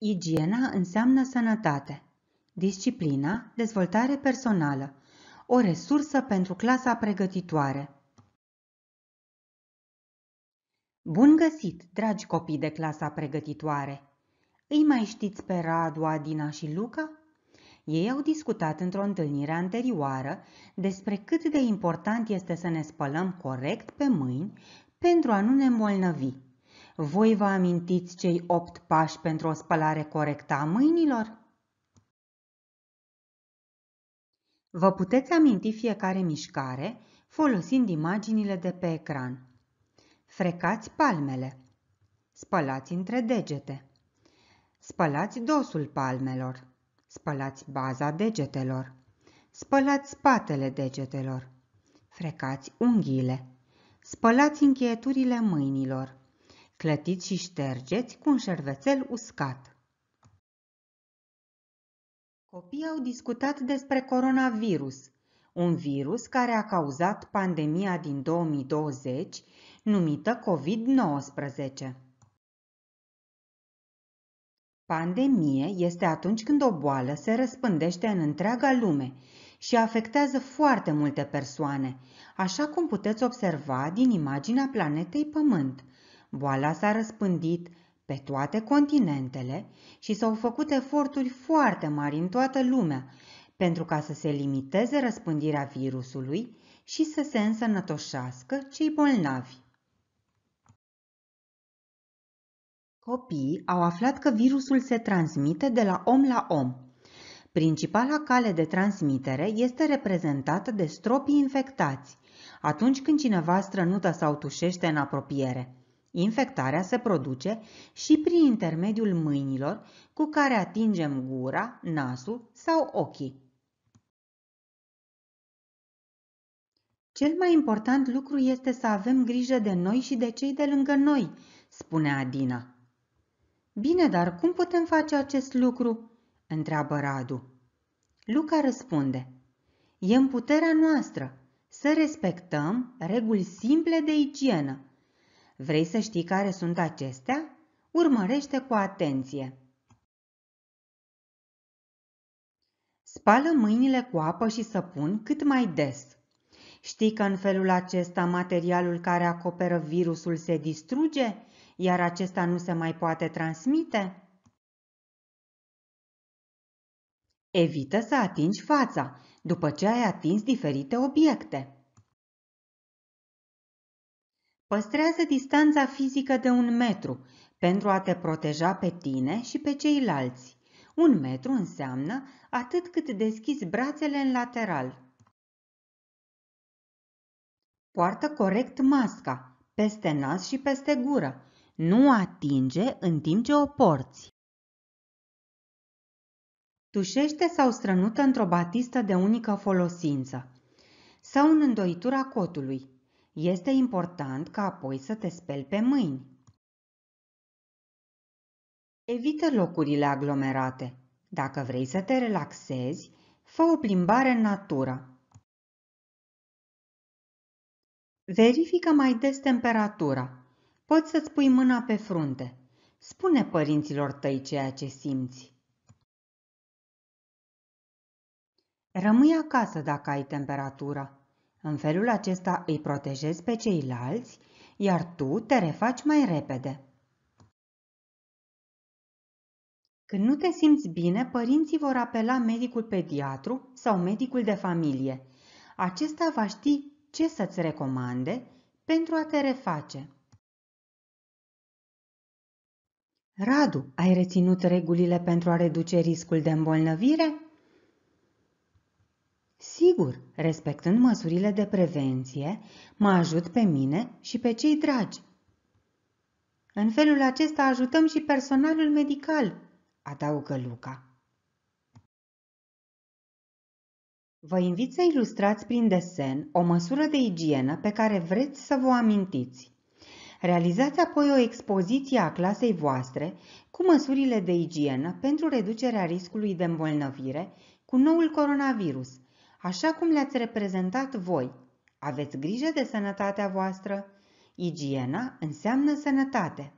Igiena înseamnă sănătate, disciplina, dezvoltare personală, o resursă pentru clasa pregătitoare. Bun găsit, dragi copii de clasa pregătitoare! Îi mai știți pe Radu, Adina și Luca? Ei au discutat într-o întâlnire anterioară despre cât de important este să ne spălăm corect pe mâini pentru a nu ne îmbolnăvi voi vă amintiți cei opt pași pentru o spălare corectă a mâinilor? Vă puteți aminti fiecare mișcare folosind imaginile de pe ecran. Frecați palmele. Spălați între degete. Spălați dosul palmelor. Spălați baza degetelor. Spălați spatele degetelor. Frecați unghiile. Spălați încheieturile mâinilor. Clătiți și ștergeți cu un șervețel uscat. Copiii au discutat despre coronavirus, un virus care a cauzat pandemia din 2020, numită COVID-19. Pandemie este atunci când o boală se răspândește în întreaga lume și afectează foarte multe persoane, așa cum puteți observa din imaginea planetei Pământ – boala s-a răspândit pe toate continentele și s-au făcut eforturi foarte mari în toată lumea pentru ca să se limiteze răspândirea virusului și să se însănătoșească cei bolnavi. Copiii au aflat că virusul se transmite de la om la om. Principala cale de transmitere este reprezentată de stropii infectați, atunci când cineva strănută sau tușește în apropiere. Infectarea se produce și prin intermediul mâinilor cu care atingem gura, nasul sau ochii. Cel mai important lucru este să avem grijă de noi și de cei de lângă noi, spune Adina. Bine, dar cum putem face acest lucru? întreabă Radu. Luca răspunde. E în puterea noastră să respectăm reguli simple de igienă, Vrei să știi care sunt acestea? Urmărește cu atenție! Spală mâinile cu apă și săpun cât mai des. Știi că în felul acesta materialul care acoperă virusul se distruge, iar acesta nu se mai poate transmite? Evită să atingi fața după ce ai atins diferite obiecte. Păstrează distanța fizică de un metru pentru a te proteja pe tine și pe ceilalți. Un metru înseamnă atât cât deschizi brațele în lateral. Poartă corect masca, peste nas și peste gură. Nu atinge în timp ce o porți. Tușește sau strănută într-o batistă de unică folosință sau în îndoitura cotului. Este important ca apoi să te speli pe mâini. Evită locurile aglomerate. Dacă vrei să te relaxezi, fă o plimbare în natură. Verifică mai des temperatura. Poți să-ți pui mâna pe frunte. Spune părinților tăi ceea ce simți. Rămâi acasă dacă ai temperatura. În felul acesta îi protejezi pe ceilalți, iar tu te refaci mai repede. Când nu te simți bine, părinții vor apela medicul pediatru sau medicul de familie. Acesta va ști ce să-ți recomande pentru a te reface. Radu, ai reținut regulile pentru a reduce riscul de îmbolnăvire? Sigur, respectând măsurile de prevenție, mă ajut pe mine și pe cei dragi. În felul acesta ajutăm și personalul medical, adaugă Luca. Vă invit să ilustrați prin desen o măsură de igienă pe care vreți să vă amintiți. Realizați apoi o expoziție a clasei voastre cu măsurile de igienă pentru reducerea riscului de îmbolnăvire cu noul coronavirus – așa cum le-ați reprezentat voi. Aveți grijă de sănătatea voastră? Igiena înseamnă sănătate.